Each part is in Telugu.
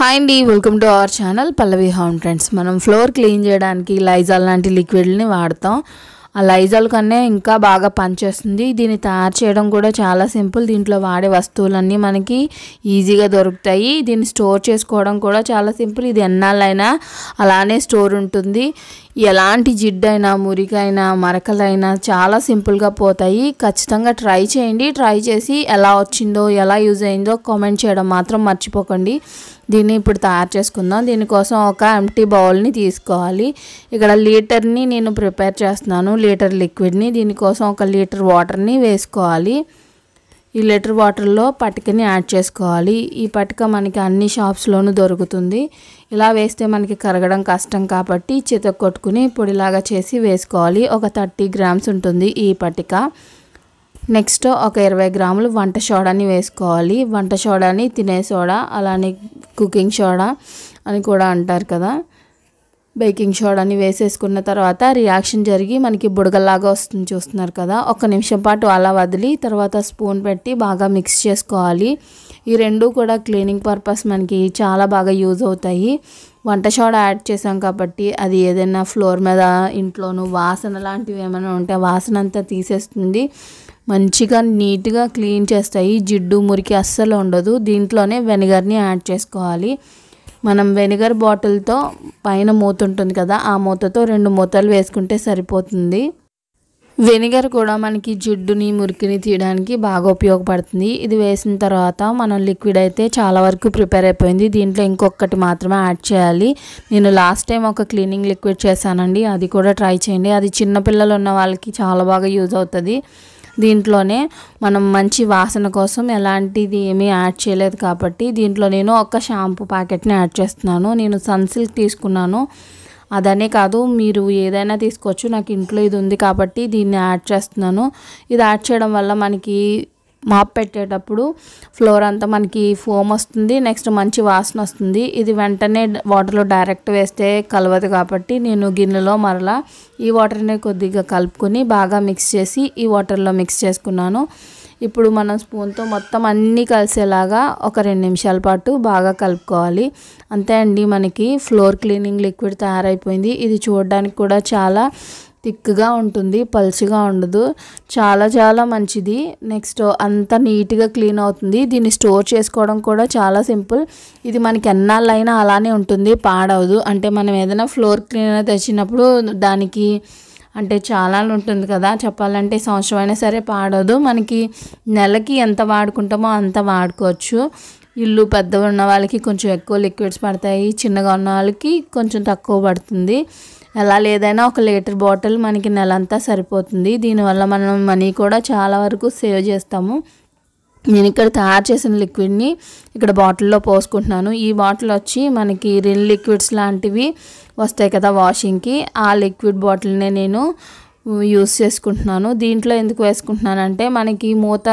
హాయ్ అండి welcome to our channel Pallavi home friends మనం ఫ్లోర్ క్లీన్ చేయడానికి లైజాల్ లాంటి లిక్విడ్ని వాడతాం ఆ లైజాల్ కన్నా ఇంకా బాగా పనిచేస్తుంది దీన్ని తయారు చేయడం కూడా చాలా సింపుల్ దీంట్లో వాడే వస్తువులన్నీ మనకి ఈజీగా దొరుకుతాయి దీన్ని స్టోర్ చేసుకోవడం కూడా చాలా సింపుల్ ఇది ఎన్నాళ్ళైనా అలానే స్టోర్ ఉంటుంది ఎలాంటి జిడ్డైనా మురికైనా మరకలైనా చాలా సింపుల్గా పోతాయి ఖచ్చితంగా ట్రై చేయండి ట్రై చేసి ఎలా వచ్చిందో ఎలా యూజ్ అయిందో కామెంట్ చేయడం మాత్రం మర్చిపోకండి దీన్ని ఇప్పుడు తయారు చేసుకుందాం దీనికోసం ఒక ఎంటీ బౌల్ని తీసుకోవాలి ఇక్కడ లీటర్ని నేను ప్రిపేర్ చేస్తున్నాను లీటర్ లిక్విడ్ని దీనికోసం ఒక లీటర్ వాటర్ని వేసుకోవాలి ఈ లీటర్ వాటర్లో పటికని యాడ్ చేసుకోవాలి ఈ పటిక మనకి అన్ని షాప్స్లోనూ దొరుకుతుంది ఇలా వేస్తే మనకి కరగడం కష్టం కాబట్టి చేత కొట్టుకుని పొడిలాగా చేసి వేసుకోవాలి ఒక థర్టీ గ్రామ్స్ ఉంటుంది ఈ పటిక నెక్స్ట్ ఒక ఇరవై గ్రాములు వంట సోడాని వేసుకోవాలి వంట సోడాని తినే సోడా అలానే కుకింగ్ సోడా అని కూడా అంటారు కదా బేకింగ్ సోడాని వేసేసుకున్న తర్వాత రియాక్షన్ జరిగి మనకి బుడగల్లాగా వస్తుంది చూస్తున్నారు కదా ఒక నిమిషం పాటు అలా వదిలి తర్వాత స్పూన్ పెట్టి బాగా మిక్స్ చేసుకోవాలి ఈ రెండు కూడా క్లీనింగ్ పర్పస్ మనకి చాలా బాగా యూజ్ అవుతాయి వంట సోడా యాడ్ చేసాం కాబట్టి అది ఏదైనా ఫ్లోర్ మీద ఇంట్లోనూ వాసన లాంటివి ఏమైనా ఉంటే వాసన అంతా తీసేస్తుంది మంచిగా నీట్గా క్లీన్ చేస్తాయి జిడ్డు మురికి అస్సలు ఉండదు దీంట్లోనే వెనిగర్ని యాడ్ చేసుకోవాలి మనం వెనిగర్ బాటిల్తో పైన మూత ఉంటుంది కదా ఆ మూతతో రెండు మూతలు వేసుకుంటే సరిపోతుంది వెనిగర్ కూడా మనకి జిడ్డుని మురికిని తీయడానికి బాగా ఉపయోగపడుతుంది ఇది వేసిన తర్వాత మనం లిక్విడ్ అయితే చాలా వరకు ప్రిపేర్ అయిపోయింది దీంట్లో ఇంకొకటి మాత్రమే యాడ్ చేయాలి నేను లాస్ట్ టైం ఒక క్లీనింగ్ లిక్విడ్ చేశానండి అది కూడా ట్రై చేయండి అది చిన్నపిల్లలు ఉన్న వాళ్ళకి చాలా బాగా యూజ్ అవుతుంది దీంట్లోనే మనం మంచి వాసన కోసం ఎలాంటిది ఏమీ యాడ్ చేయలేదు కాబట్టి దీంట్లో నేను ఒక షాంపూ ప్యాకెట్ని యాడ్ చేస్తున్నాను నేను సన్సిల్క్ తీసుకున్నాను అదనే కాదు మీరు ఏదైనా తీసుకోవచ్చు నాకు ఇంట్లో ఇది ఉంది కాబట్టి దీన్ని యాడ్ చేస్తున్నాను ఇది యాడ్ చేయడం వల్ల మనకి మాప్ పెట్టేటప్పుడు ఫ్లోర్ అంతా మనకి ఫోమ్ వస్తుంది నెక్స్ట్ మంచి వాసన వస్తుంది ఇది వెంటనే వాటర్లో డైరెక్ట్ వేస్తే కలవదు కాబట్టి నేను గిన్నెలో మరలా ఈ వాటర్ని కొద్దిగా కలుపుకొని బాగా మిక్స్ చేసి ఈ వాటర్లో మిక్స్ చేసుకున్నాను ఇప్పుడు మనం స్పూన్తో మొత్తం అన్నీ కలిసేలాగా ఒక రెండు నిమిషాల పాటు బాగా కలుపుకోవాలి అంతే అండి మనకి ఫ్లోర్ క్లీనింగ్ లిక్విడ్ తయారైపోయింది ఇది చూడడానికి కూడా చాలా థిక్గా ఉంటుంది పల్చగా ఉండదు చాలా చాలా మంచిది నెక్స్ట్ అంత నీట్గా క్లీన్ అవుతుంది దీన్ని స్టోర్ చేసుకోవడం కూడా చాలా సింపుల్ ఇది మనకి ఎన్నాళ్ళైనా అలానే ఉంటుంది పాడవదు అంటే మనం ఏదైనా ఫ్లోర్ క్లీనర్ తెచ్చినప్పుడు దానికి అంటే చాలా ఉంటుంది కదా చెప్పాలంటే సంవత్సరం అయినా సరే పాడదు మనకి నెలకి ఎంత వాడుకుంటామో అంత వాడుకోవచ్చు ఇల్లు పెద్దగా ఉన్న వాళ్ళకి కొంచెం ఎక్కువ లిక్విడ్స్ పడతాయి చిన్నగా ఉన్న వాళ్ళకి కొంచెం తక్కువ పడుతుంది ఎలా లేదైనా ఒక లీటర్ బాటిల్ మనకి నెలంతా సరిపోతుంది దీనివల్ల మనం మనీ కూడా చాలా వరకు సేవ్ చేస్తాము నేను ఇక్కడ తయారు చేసిన లిక్విడ్ని ఇక్కడ బాటిల్లో పోసుకుంటున్నాను ఈ బాటిల్ వచ్చి మనకి రిన్ లిక్విడ్స్ లాంటివి వస్తాయి కదా వాషింగ్కి ఆ లిక్విడ్ బాటిల్నే నేను యూస్ చేసుకుంటున్నాను దీంట్లో ఎందుకు వేసుకుంటున్నానంటే మనకి మూత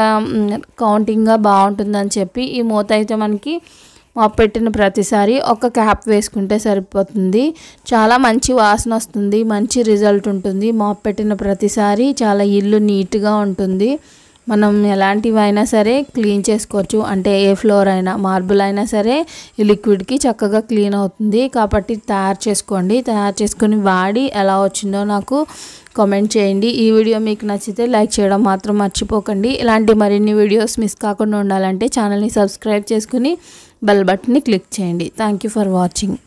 కౌంటింగ్గా బాగుంటుందని చెప్పి ఈ మూత అయితే మనకి పెట్టిన ప్రతిసారి ఒక క్యాప్ వేసుకుంటే సరిపోతుంది చాలా మంచి వాసన వస్తుంది మంచి రిజల్ట్ ఉంటుంది మాప్ పెట్టిన ప్రతిసారి చాలా ఇల్లు నీట్గా ఉంటుంది మనం ఎలాంటివైనా సరే క్లీన్ చేసుకోవచ్చు అంటే ఏ ఫ్లోర్ అయినా మార్బుల్ అయినా సరే ఈ లిక్విడ్కి చక్కగా క్లీన్ అవుతుంది కాబట్టి తయారు చేసుకోండి తయారు చేసుకుని వాడి ఎలా వచ్చిందో నాకు కామెంట్ చేయండి ఈ వీడియో మీకు నచ్చితే లైక్ చేయడం మాత్రం మర్చిపోకండి ఇలాంటి మరిన్ని వీడియోస్ మిస్ కాకుండా ఉండాలంటే ఛానల్ని సబ్స్క్రైబ్ చేసుకుని బెల్ బటన్ని క్లిక్ చేయండి థ్యాంక్ యూ ఫర్ వాచింగ్